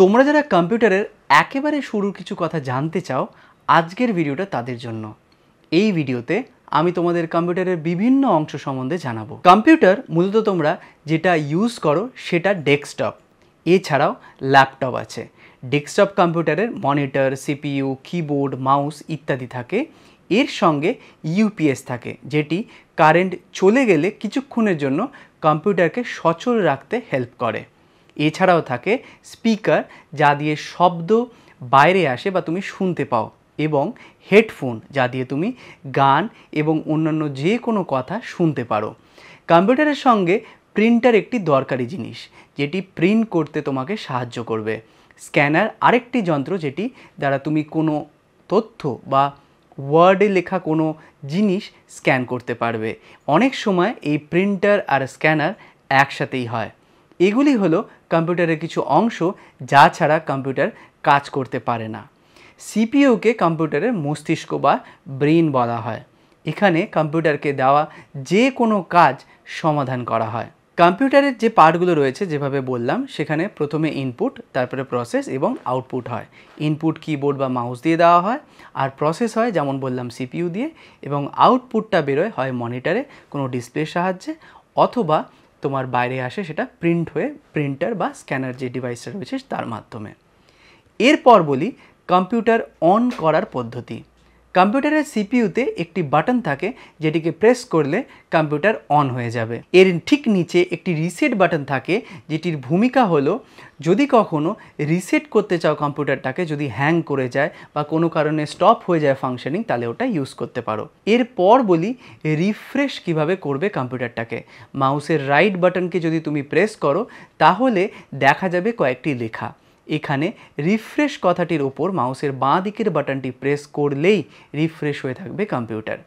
তোমরা যারা কম্পিউটারের একেবারে শুরুর কিছু কথা জানতে চাও আজকের ভিডিওটা তাদের জন্য এই ভিডিওতে আমি তোমাদের কম্পিউটারের বিভিন্ন অংশ সম্বন্ধে জানাবো কম্পিউটার মূলত তোমরা যেটা ইউজ করো সেটা ডেস্কটপ এছাড়াও ল্যাপটপ আছে ডেস্কটপ কম্পিউটারের মনিটর সিপিইউ কিবোর্ড মাউস ইত্যাদি থাকে এর সঙ্গে ইউপিএস থাকে যেটি কারেন্ট চলে গেলে কিছুক্ষণের জন্য কম্পিউটারকে সচল রাখতে হেল্প করে এছাড়াও থাকে স্পিকার যা দিয়ে শব্দ বাইরে আসে বা তুমি শুনতে পাও এবং হেডফোন যা দিয়ে তুমি গান এবং অন্যান্য যে কোনো কথা শুনতে পারো কম্পিউটারের সঙ্গে প্রিন্টার একটি দরকারি জিনিস যেটি প্রিন্ট করতে তোমাকে সাহায্য করবে স্ক্যানার আরেকটি যন্ত্র যেটি দ্বারা তুমি কোনো তথ্য বা ওয়ার্ডে লেখা কোনো জিনিস স্ক্যান করতে পারবে অনেক সময় এই প্রিন্টার আর স্ক্যানার একসাথেই হয় এগুলি হলো কম্পিউটারের কিছু অংশ যা ছাড়া কম্পিউটার কাজ করতে পারে না সিপিইউকে কম্পিউটারের মস্তিষ্ক বা ব্রেন বলা হয় এখানে কম্পিউটারকে দেওয়া যে কোনো কাজ সমাধান করা হয় কম্পিউটারের যে পার্টগুলো রয়েছে যেভাবে বললাম সেখানে প্রথমে ইনপুট তারপরে প্রসেস এবং আউটপুট হয় ইনপুট কিবোর্ড বা মাউস দিয়ে দেওয়া হয় আর প্রসেস হয় যেমন বললাম সিপিইউ দিয়ে এবং আউটপুটটা বেরোয় হয় মনিটরে কোনো ডিসপ্লের সাহায্যে অথবা তোমার বাইরে আসে সেটা প্রিন্ট হয়ে প্রিন্টার বা স্ক্যানার যে ডিভাইসটা রয়েছে তার মাধ্যমে এরপর বলি কম্পিউটার অন করার পদ্ধতি কম্পিউটারের সিপিইউতে একটি বাটন থাকে যেটিকে প্রেস করলে কম্পিউটার অন হয়ে যাবে এর ঠিক নিচে একটি রিসেট বাটন থাকে যেটির ভূমিকা হল যদি কখনো রিসেট করতে চাও কম্পিউটারটাকে যদি হ্যাং করে যায় বা কোনো কারণে স্টপ হয়ে যায় ফাংশনিং তাহলে ওটা ইউজ করতে পারো এরপর বলি রিফ্রেশ কিভাবে করবে কম্পিউটারটাকে মাউসের রাইট বাটনকে যদি তুমি প্রেস করো তাহলে দেখা যাবে কয়েকটি লেখা এখানে রিফ্রেশ কথাটির ওপর মাউসের বাঁ দিকের বাটনটি প্রেস করলেই রিফ্রেশ হয়ে থাকবে কম্পিউটার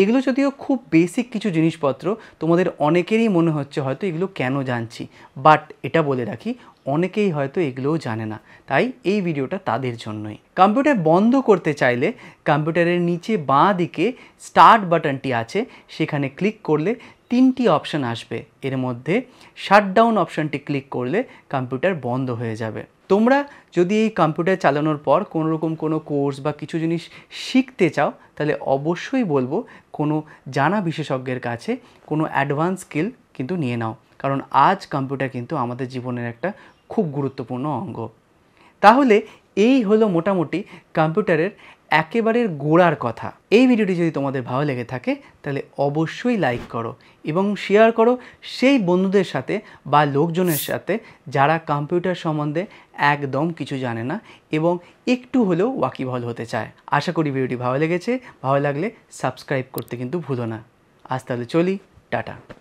এগুলো যদিও খুব বেসিক কিছু জিনিসপত্র তোমাদের অনেকেরই মনে হচ্ছে হয়তো এগুলো কেন জানছি বাট এটা বলে রাখি অনেকেই হয়তো এগুলোও জানে না তাই এই ভিডিওটা তাদের জন্যই কম্পিউটার বন্ধ করতে চাইলে কম্পিউটারের নিচে বাঁ দিকে স্টার্ট বাটনটি আছে সেখানে ক্লিক করলে তিনটি অপশান আসবে এর মধ্যে শাটডাউন অপশানটি ক্লিক করলে কম্পিউটার বন্ধ হয়ে যাবে তোমরা যদি এই কম্পিউটার চালানোর পর কোনো রকম কোনো কোর্স বা কিছু জিনিস শিখতে চাও তাহলে অবশ্যই বলবো কোনো জানা বিশেষজ্ঞের কাছে কোনো অ্যাডভান্স স্কিল কিন্তু নিয়ে নাও কারণ আজ কম্পিউটার কিন্তু আমাদের জীবনের একটা খুব গুরুত্বপূর্ণ অঙ্গ তাহলে এই হলো মোটামুটি কম্পিউটারের একেবারে গোড়ার কথা এই ভিডিওটি যদি তোমাদের ভালো লেগে থাকে তাহলে অবশ্যই লাইক করো এবং শেয়ার করো সেই বন্ধুদের সাথে বা লোকজনের সাথে যারা কম্পিউটার সম্বন্ধে একদম কিছু জানে না এবং একটু হলেও ওয়াকিবহল হতে চায় আশা করি ভিডিওটি ভালো লেগেছে ভালো লাগলে সাবস্ক্রাইব করতে কিন্তু ভুলো না আজ তাহলে চলি টাটা